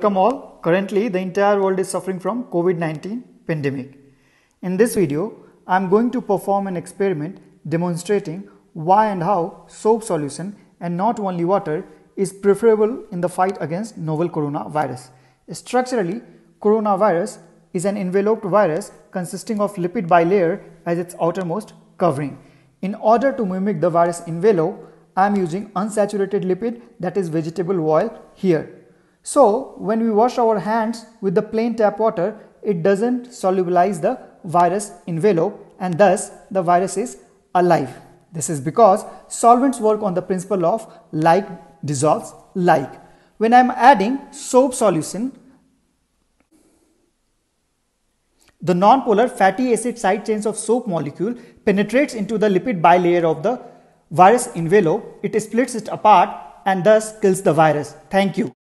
Welcome all. Currently, the entire world is suffering from COVID-19 pandemic. In this video, I am going to perform an experiment demonstrating why and how soap solution and not only water is preferable in the fight against novel coronavirus. Structurally, coronavirus is an enveloped virus consisting of lipid bilayer as its outermost covering. In order to mimic the virus envelope, I am using unsaturated lipid that is vegetable oil here so when we wash our hands with the plain tap water, it doesn't solubilize the virus envelope and thus the virus is alive. This is because solvents work on the principle of like dissolves like. When I am adding soap solution, the nonpolar fatty acid side chains of soap molecule penetrates into the lipid bilayer of the virus envelope. It splits it apart and thus kills the virus. Thank you.